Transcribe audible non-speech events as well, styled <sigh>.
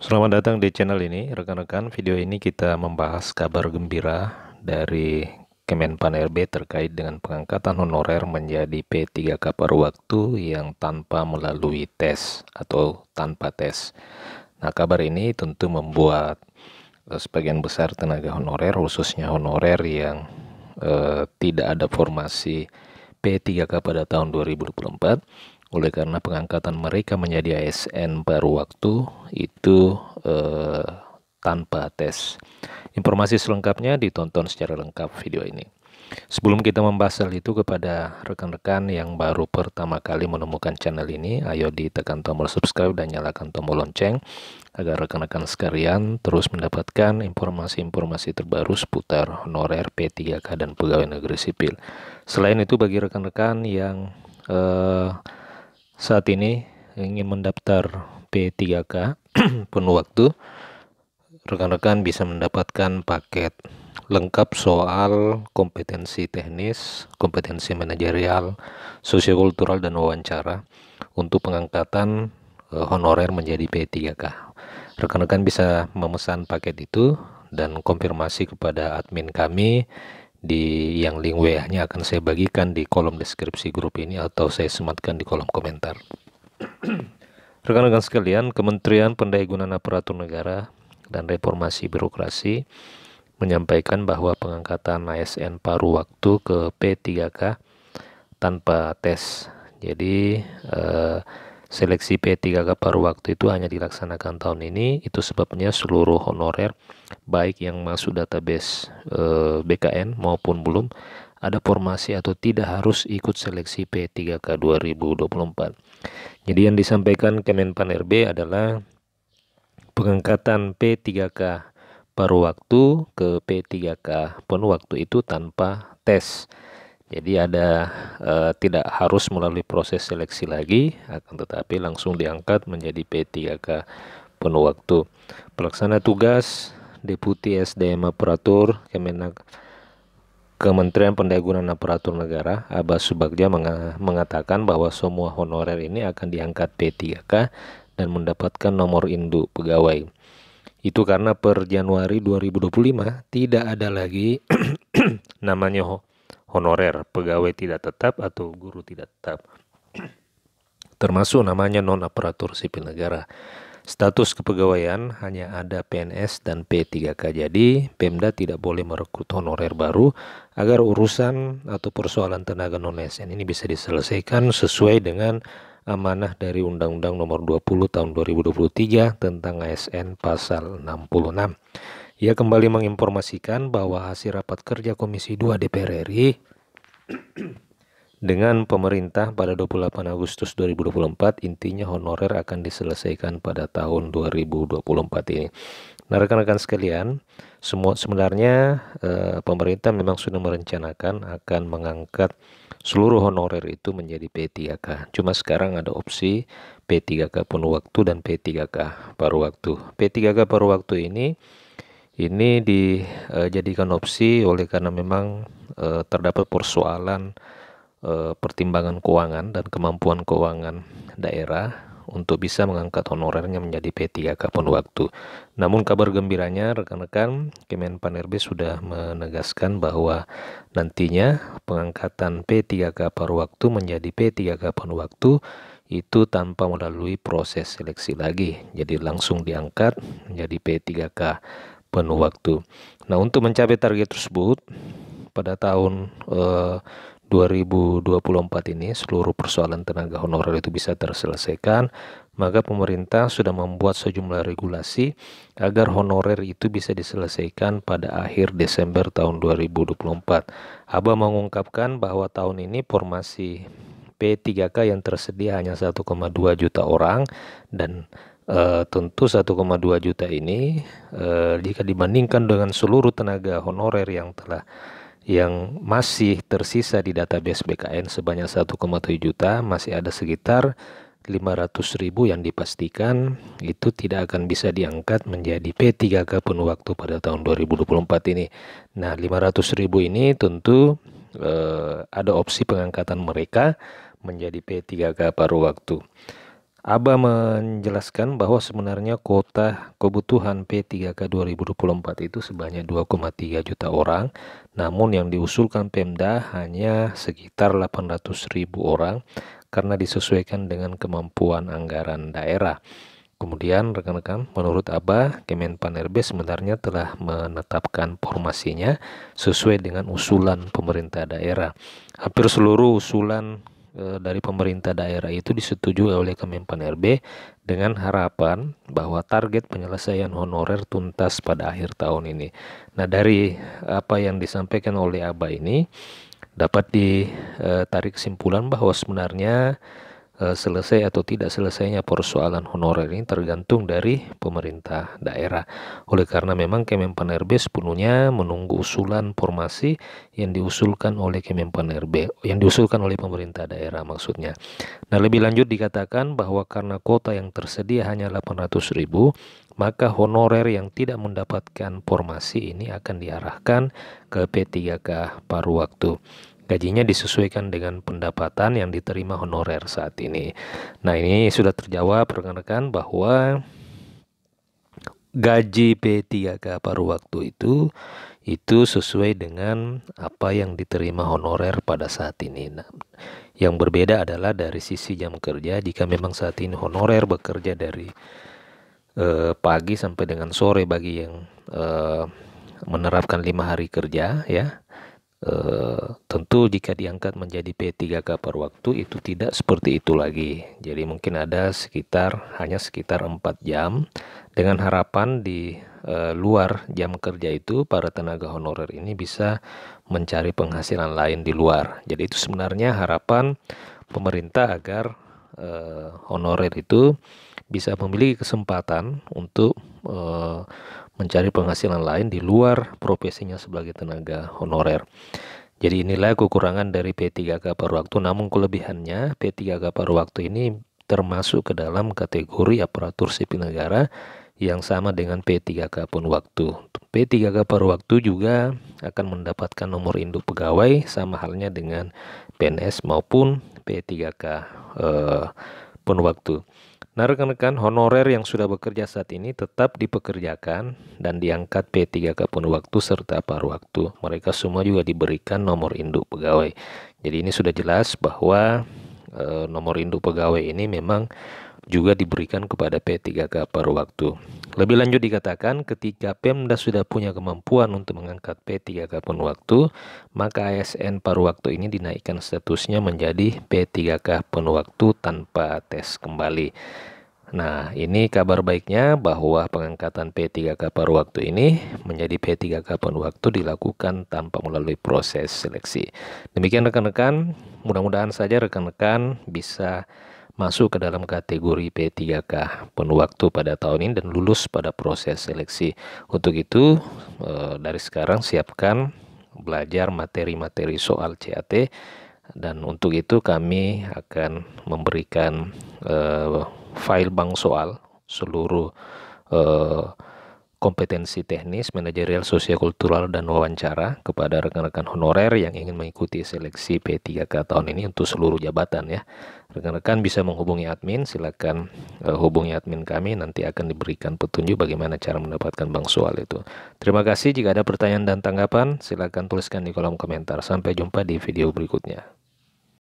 Selamat datang di channel ini, rekan-rekan. Video ini kita membahas kabar gembira dari Kemenpan RB terkait dengan pengangkatan honorer menjadi P3K per waktu yang tanpa melalui tes atau tanpa tes. Nah, kabar ini tentu membuat eh, sebagian besar tenaga honorer, khususnya honorer yang eh, tidak ada formasi P3K pada tahun 2024, oleh karena pengangkatan mereka menjadi ASN baru waktu itu eh, tanpa tes. Informasi selengkapnya ditonton secara lengkap video ini. Sebelum kita membahas hal itu kepada rekan-rekan yang baru pertama kali menemukan channel ini, ayo ditekan tombol subscribe dan nyalakan tombol lonceng agar rekan-rekan sekalian terus mendapatkan informasi-informasi terbaru seputar honorer P3K dan pegawai negeri sipil. Selain itu bagi rekan-rekan yang eh, saat ini ingin mendaftar P3K <clears throat> penuh waktu, rekan-rekan bisa mendapatkan paket lengkap soal kompetensi teknis, kompetensi manajerial, sosiokultural dan wawancara untuk pengangkatan eh, honorer menjadi P3K. Rekan-rekan bisa memesan paket itu dan konfirmasi kepada admin kami di yang link WA-nya akan saya bagikan di kolom deskripsi grup ini atau saya sematkan di kolom komentar. <clears throat> Rekan-rekan sekalian, Kementerian Pendayagunaan Aparatur Negara dan Reformasi Birokrasi menyampaikan bahwa pengangkatan ASN paruh waktu ke P3K tanpa tes. Jadi eh, Seleksi P3K paruh waktu itu hanya dilaksanakan tahun ini, itu sebabnya seluruh honorer baik yang masuk database eh, BKN maupun belum ada formasi atau tidak harus ikut seleksi P3K 2024. Jadi yang disampaikan Kemenpan RB adalah pengangkatan P3K paruh waktu ke P3K penuh waktu itu tanpa tes jadi ada e, tidak harus melalui proses seleksi lagi, akan tetapi langsung diangkat menjadi P3K penuh waktu. Pelaksana tugas Deputi SDM Aparatur Kemenak Kementerian Pendayagunaan Aparatur Negara Abbas Subagja mengatakan bahwa semua honorer ini akan diangkat P3K dan mendapatkan nomor induk pegawai. Itu karena per Januari 2025 tidak ada lagi <clears throat> namanya honorer, pegawai tidak tetap atau guru tidak tetap. Termasuk namanya non aparatur sipil negara. Status kepegawaian hanya ada PNS dan P3K. Jadi, Pemda tidak boleh merekrut honorer baru agar urusan atau persoalan tenaga non-ASN ini bisa diselesaikan sesuai dengan amanah dari Undang-Undang Nomor 20 Tahun 2023 tentang ASN pasal 66. Ia kembali menginformasikan bahwa hasil rapat kerja Komisi 2 DPR RI dengan pemerintah pada 28 Agustus 2024 intinya honorer akan diselesaikan pada tahun 2024 ini. Nah rekan-rekan sekalian, semua sebenarnya eh, pemerintah memang sudah merencanakan akan mengangkat seluruh honorer itu menjadi P3K. Cuma sekarang ada opsi P3K penuh waktu dan P3K paruh waktu. P3K paruh waktu ini ini dijadikan eh, opsi oleh karena memang eh, terdapat persoalan eh, pertimbangan keuangan dan kemampuan keuangan daerah untuk bisa mengangkat honorernya menjadi P3 k pun waktu. Namun kabar gembiranya rekan-rekan Kemenpan RB sudah menegaskan bahwa nantinya pengangkatan P3 k per waktu menjadi P3 k pun waktu itu tanpa melalui proses seleksi lagi. Jadi langsung diangkat menjadi P3K penuh waktu. Nah, untuk mencapai target tersebut pada tahun eh, 2024 ini seluruh persoalan tenaga honorer itu bisa terselesaikan, maka pemerintah sudah membuat sejumlah regulasi agar honorer itu bisa diselesaikan pada akhir Desember tahun 2024. Aba mengungkapkan bahwa tahun ini formasi P3K yang tersedia hanya 1,2 juta orang dan Uh, tentu 1,2 juta ini uh, jika dibandingkan dengan seluruh tenaga honorer yang telah yang masih tersisa di database BKN sebanyak 1,7 juta masih ada sekitar 500 ribu yang dipastikan itu tidak akan bisa diangkat menjadi P3K penuh waktu pada tahun 2024 ini. Nah 500 ribu ini tentu eh, ada opsi pengangkatan mereka menjadi P3K paruh waktu. Abah menjelaskan bahwa sebenarnya kuota kebutuhan P3K 2024 itu sebanyak 2,3 juta orang, namun yang diusulkan Pemda hanya sekitar 800 ribu orang karena disesuaikan dengan kemampuan anggaran daerah. Kemudian rekan-rekan, menurut Abah, Kemenpan RB sebenarnya telah menetapkan formasinya sesuai dengan usulan pemerintah daerah. Hampir seluruh usulan E, dari pemerintah daerah itu disetujui oleh Kemenpan RB dengan harapan bahwa target penyelesaian honorer tuntas pada akhir tahun ini. Nah, dari apa yang disampaikan oleh Aba ini dapat ditarik kesimpulan bahwa sebenarnya Eh, selesai atau tidak selesainya persoalan honorer ini tergantung dari pemerintah daerah. Oleh karena memang Kemenpan RB sepenuhnya menunggu usulan formasi yang diusulkan oleh Kemenpan RB, yang diusulkan oleh pemerintah daerah maksudnya. Nah, lebih lanjut dikatakan bahwa karena kuota yang tersedia hanya 800 ribu, maka honorer yang tidak mendapatkan formasi ini akan diarahkan ke P3K paruh waktu. Gajinya disesuaikan dengan pendapatan yang diterima honorer saat ini. Nah, ini sudah terjawab rekan-rekan bahwa gaji P3K paruh waktu itu itu sesuai dengan apa yang diterima honorer pada saat ini. Nah, yang berbeda adalah dari sisi jam kerja jika memang saat ini honorer bekerja dari eh, pagi sampai dengan sore bagi yang eh, menerapkan lima hari kerja ya e, tentu jika diangkat menjadi P3K per waktu itu tidak seperti itu lagi. Jadi mungkin ada sekitar hanya sekitar 4 jam dengan harapan di e, luar jam kerja itu para tenaga honorer ini bisa mencari penghasilan lain di luar. Jadi itu sebenarnya harapan pemerintah agar e, honorer itu bisa memiliki kesempatan untuk mencari penghasilan lain di luar profesinya sebagai tenaga honorer. Jadi inilah kekurangan dari P3K paruh waktu, namun kelebihannya P3K paruh waktu ini termasuk ke dalam kategori aparatur sipil negara yang sama dengan P3K pun waktu. P3K per waktu juga akan mendapatkan nomor induk pegawai sama halnya dengan PNS maupun P3K eh, pun waktu. Nah rekan-rekan honorer yang sudah bekerja saat ini tetap dipekerjakan dan diangkat P3K pun waktu serta paruh waktu. Mereka semua juga diberikan nomor induk pegawai. Jadi ini sudah jelas bahwa e, nomor induk pegawai ini memang juga diberikan kepada P3K paruh waktu. Lebih lanjut dikatakan ketika Pemda sudah punya kemampuan untuk mengangkat P3K pun waktu, maka ASN paruh waktu ini dinaikkan statusnya menjadi P3K pun waktu tanpa tes kembali. Nah, ini kabar baiknya bahwa pengangkatan P3K paruh waktu ini menjadi P3K penuh waktu dilakukan tanpa melalui proses seleksi. Demikian rekan-rekan, mudah-mudahan saja rekan-rekan bisa masuk ke dalam kategori P3K penuh waktu pada tahun ini dan lulus pada proses seleksi. Untuk itu eh, dari sekarang siapkan belajar materi-materi soal CAT dan untuk itu kami akan memberikan eh, file bank soal seluruh eh, kompetensi teknis, manajerial, sosiokultural, dan wawancara kepada rekan-rekan honorer yang ingin mengikuti seleksi P3K tahun ini untuk seluruh jabatan ya. Rekan-rekan bisa menghubungi admin, silakan uh, hubungi admin kami, nanti akan diberikan petunjuk bagaimana cara mendapatkan bank soal itu. Terima kasih, jika ada pertanyaan dan tanggapan, silakan tuliskan di kolom komentar. Sampai jumpa di video berikutnya.